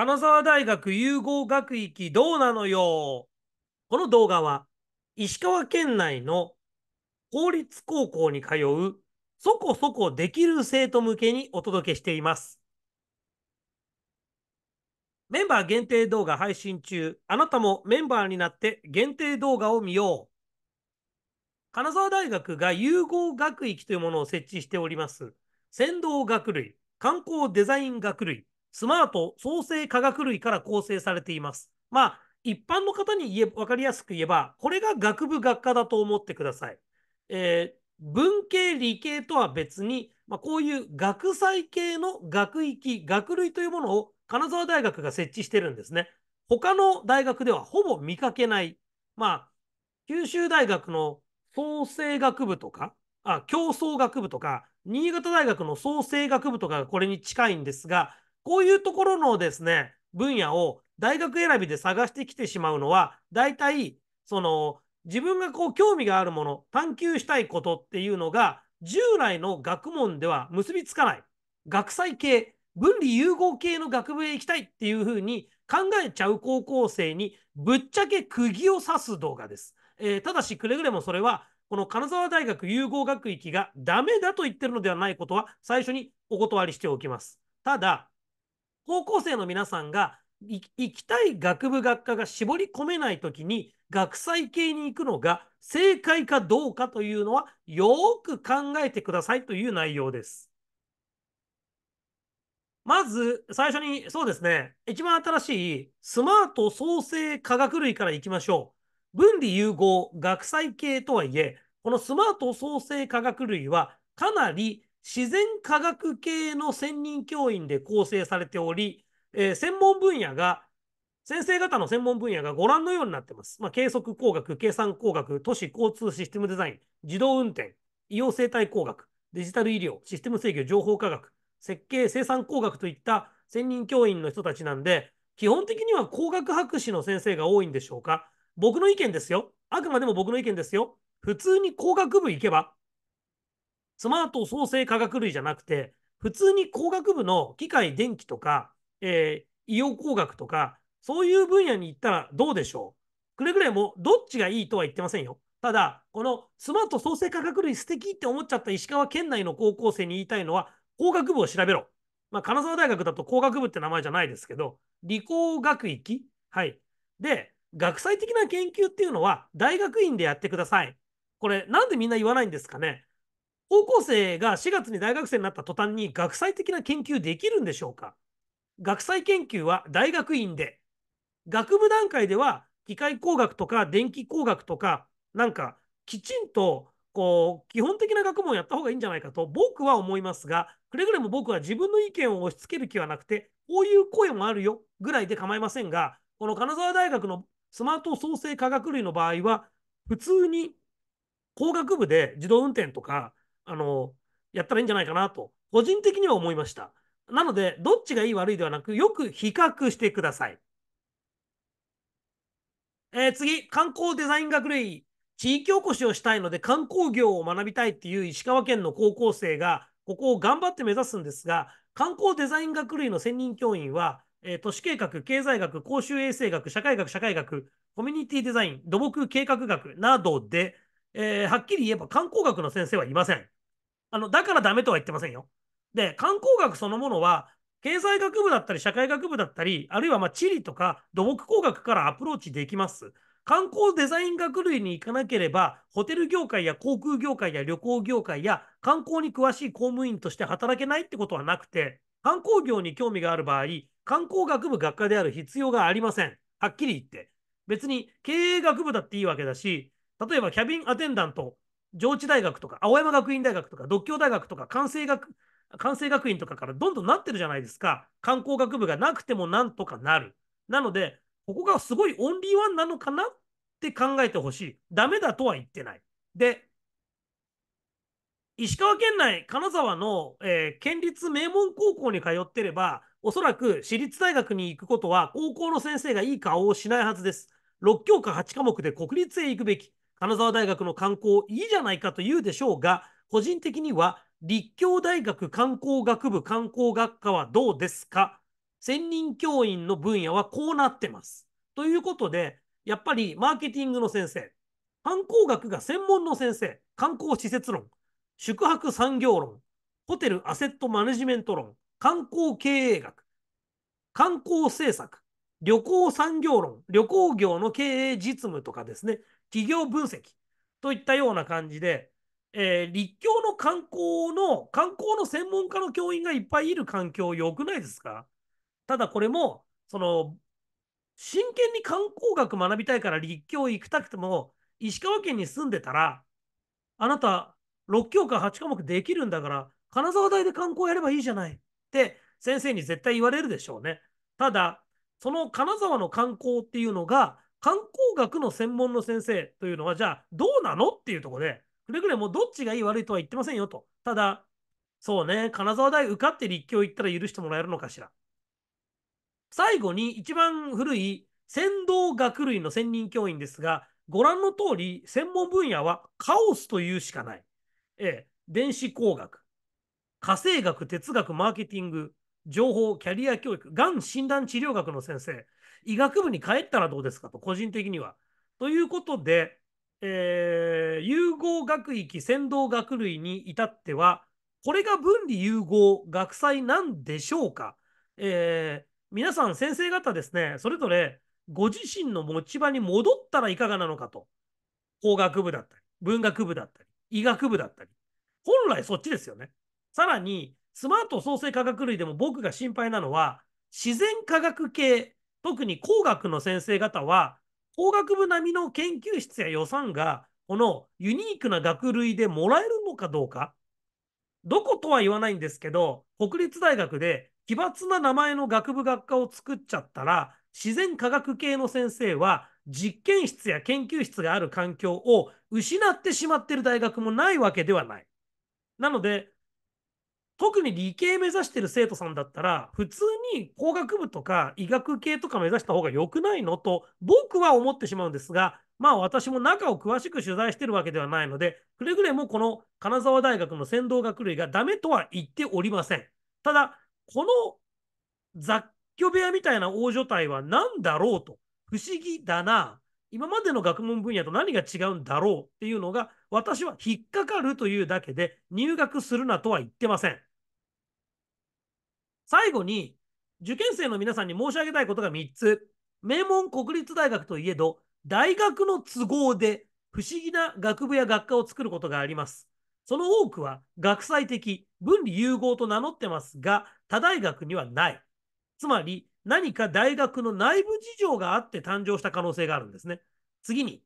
金沢大学融合学域どうなのよこの動画は石川県内の公立高校に通うそこそこできる生徒向けにお届けしています。メンバー限定動画配信中、あなたもメンバーになって限定動画を見よう。金沢大学が融合学域というものを設置しております。先導学類、観光デザイン学類、スマート創生化学類から構成されています。まあ、一般の方に言え分かりやすく言えば、これが学部学科だと思ってください。えー、文系、理系とは別に、まあ、こういう学際系の学域、学類というものを金沢大学が設置してるんですね。他の大学ではほぼ見かけない、まあ、九州大学の創生学部とか、あ競争学部とか、新潟大学の創生学部とかがこれに近いんですが、こういうところのですね、分野を大学選びで探してきてしまうのは、大体、その、自分がこう興味があるもの、探求したいことっていうのが、従来の学問では結びつかない。学際系、分離融合系の学部へ行きたいっていうふうに考えちゃう高校生にぶっちゃけ釘を刺す動画です。えー、ただし、くれぐれもそれは、この金沢大学融合学域がダメだと言ってるのではないことは最初にお断りしておきます。ただ、高校生の皆さんが行きたい学部学科が絞り込めない時に学際系に行くのが正解かどうかというのはよく考えてくださいという内容です。まず最初にそうですね一番新しいスマート創生科学類からいきましょう。分離融合学際系とはいえこのスマート創生科学類はかなり自然科学系の専任教員で構成されており、えー、専門分野が、先生方の専門分野がご覧のようになっています。まあ、計測工学、計算工学、都市交通システムデザイン、自動運転、医療生態工学、デジタル医療、システム制御、情報科学、設計、生産工学といった専任教員の人たちなんで、基本的には工学博士の先生が多いんでしょうか僕の意見ですよ。あくまでも僕の意見ですよ。普通に工学部行けば、スマート創生科学類じゃなくて、普通に工学部の機械電気とか、えー、医療工学とか、そういう分野に行ったらどうでしょうくれぐれもどっちがいいとは言ってませんよ。ただ、このスマート創生科学類素敵って思っちゃった石川県内の高校生に言いたいのは、工学部を調べろ。まあ、金沢大学だと工学部って名前じゃないですけど、理工学域はい。で、学際的な研究っていうのは大学院でやってください。これ、なんでみんな言わないんですかね高校生が4月に大学生になった途端に学際的な研究できるんでしょうか学際研究は大学院で、学部段階では機械工学とか電気工学とか、なんかきちんとこう基本的な学問をやった方がいいんじゃないかと僕は思いますが、くれぐれも僕は自分の意見を押し付ける気はなくて、こういう声もあるよぐらいで構いませんが、この金沢大学のスマート創生科学類の場合は、普通に工学部で自動運転とか、あの、やったらいいんじゃないかなと、個人的には思いました。なので、どっちがいい悪いではなく、よく比較してください。えー、次、観光デザイン学類。地域おこしをしたいので観光業を学びたいっていう石川県の高校生が、ここを頑張って目指すんですが、観光デザイン学類の専任教員は、えー、都市計画、経済学、公衆衛生学、社会学、社会学、コミュニティデザイン、土木計画学などで、えー、はっきり言えば観光学の先生はいません。あの、だからダメとは言ってませんよ。で、観光学そのものは、経済学部だったり、社会学部だったり、あるいはまあ地理とか土木工学からアプローチできます。観光デザイン学類に行かなければ、ホテル業界や航空業界や旅行業界や観光に詳しい公務員として働けないってことはなくて、観光業に興味がある場合、観光学部学科である必要がありません。はっきり言って。別に経営学部だっていいわけだし、例えばキャビンアテンダント上智大学とか青山学院大学とか独協大学とか関西学関西学院とかからどんどんなってるじゃないですか観光学部がなくてもなんとかなるなのでここがすごいオンリーワンなのかなって考えてほしいダメだとは言ってないで石川県内金沢の、えー、県立名門高校に通ってればおそらく私立大学に行くことは高校の先生がいい顔をしないはずです6教科8科目で国立へ行くべき金沢大学の観光いいじゃないかと言うでしょうが、個人的には立教大学観光学部観光学科はどうですか専任教員の分野はこうなってます。ということで、やっぱりマーケティングの先生、観光学が専門の先生、観光施設論、宿泊産業論、ホテルアセットマネジメント論、観光経営学、観光政策、旅行産業論、旅行業の経営実務とかですね、企業分析といったような感じで、えー、立教の観光の、観光の専門家の教員がいっぱいいる環境、良くないですかただこれも、その、真剣に観光学学びたいから立教行きたくても、石川県に住んでたら、あなた、6教科8科目できるんだから、金沢大で観光やればいいじゃないって先生に絶対言われるでしょうね。ただ、その金沢の観光っていうのが、観光学の専門の先生というのは、じゃあどうなのっていうところで、くれぐれもどっちがいい悪いとは言ってませんよと。ただ、そうね、金沢大受かって立教行ったら許してもらえるのかしら。最後に一番古い先導学類の専任教員ですが、ご覧の通り、専門分野はカオスというしかない。ええ、電子工学、化、成学、哲学、マーケティング、情報、キャリア教育、がん診断治療学の先生、医学部に帰ったらどうですかと、個人的には。ということで、えー、融合学域先導学類に至っては、これが分離融合学祭なんでしょうか、えー、皆さん先生方ですね、それぞれご自身の持ち場に戻ったらいかがなのかと。法学部だったり、文学部だったり、医学部だったり。本来そっちですよね。さらに、スマート創生科学類でも僕が心配なのは、自然科学系、特に工学の先生方は、工学部並みの研究室や予算が、このユニークな学類でもらえるのかどうか。どことは言わないんですけど、国立大学で奇抜な名前の学部学科を作っちゃったら、自然科学系の先生は実験室や研究室がある環境を失ってしまってる大学もないわけではない。なので、特に理系目指してる生徒さんだったら、普通に工学部とか医学系とか目指した方が良くないのと、僕は思ってしまうんですが、まあ私も中を詳しく取材してるわけではないので、くれぐれもこの金沢大学の先導学類がダメとは言っておりません。ただ、この雑居部屋みたいな大所帯は何だろうと、不思議だな、今までの学問分野と何が違うんだろうっていうのが、私は引っかかるというだけで、入学するなとは言ってません。最後に、受験生の皆さんに申し上げたいことが3つ。名門国立大学といえど、大学の都合で不思議な学部や学科を作ることがあります。その多くは学際的、分離融合と名乗ってますが、他大学にはない。つまり、何か大学の内部事情があって誕生した可能性があるんですね。次に、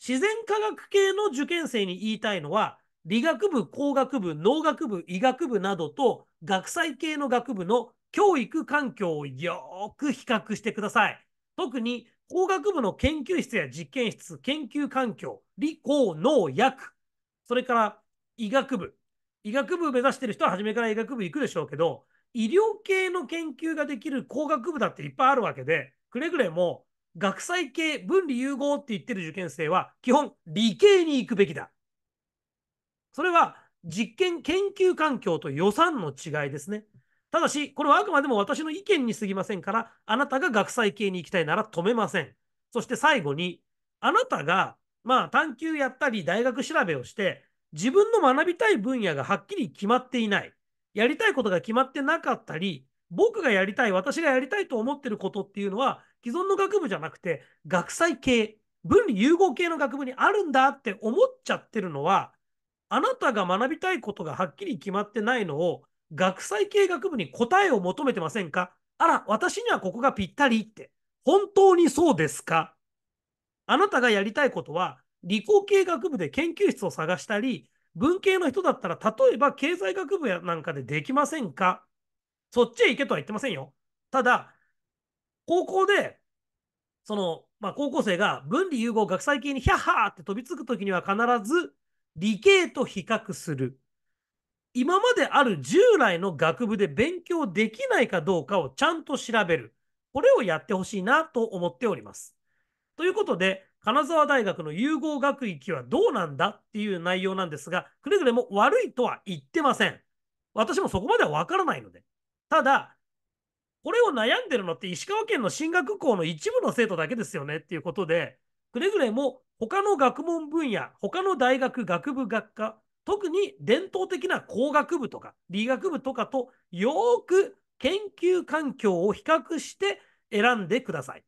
自然科学系の受験生に言いたいのは、理学部、工学部、農学部、医学部などと学際系の学部の教育環境をよく比較してください。特に工学部の研究室や実験室、研究環境、理工、農、薬、それから医学部。医学部を目指してる人は初めから医学部行くでしょうけど、医療系の研究ができる工学部だっていっぱいあるわけで、くれぐれも学際系、分離融合って言ってる受験生は基本理系に行くべきだ。それは実験研究環境と予算の違いですね。ただし、これはあくまでも私の意見に過ぎませんから、あなたが学際系に行きたいなら止めません。そして最後に、あなたが、まあ、探究やったり、大学調べをして、自分の学びたい分野がはっきり決まっていない、やりたいことが決まってなかったり、僕がやりたい、私がやりたいと思ってることっていうのは、既存の学部じゃなくて、学際系、分離融合系の学部にあるんだって思っちゃってるのは、あなたが学びたいことがはっきり決まってないのを、学際経学部に答えを求めてませんかあら、私にはここがぴったりって。本当にそうですかあなたがやりたいことは、理工系学部で研究室を探したり、文系の人だったら、例えば経済学部やなんかでできませんかそっちへ行けとは言ってませんよ。ただ、高校で、その、まあ、高校生が分離融合学際系にヒャッハーって飛びつくときには必ず、理系と比較する。今まである従来の学部で勉強できないかどうかをちゃんと調べる。これをやってほしいなと思っております。ということで、金沢大学の融合学域はどうなんだっていう内容なんですが、くれぐれも悪いとは言ってません。私もそこまではわからないので。ただ、これを悩んでるのって石川県の進学校の一部の生徒だけですよねっていうことで、くれぐれも他の学問分野、他の大学、学部、学科、特に伝統的な工学部とか理学部とかとよく研究環境を比較して選んでください。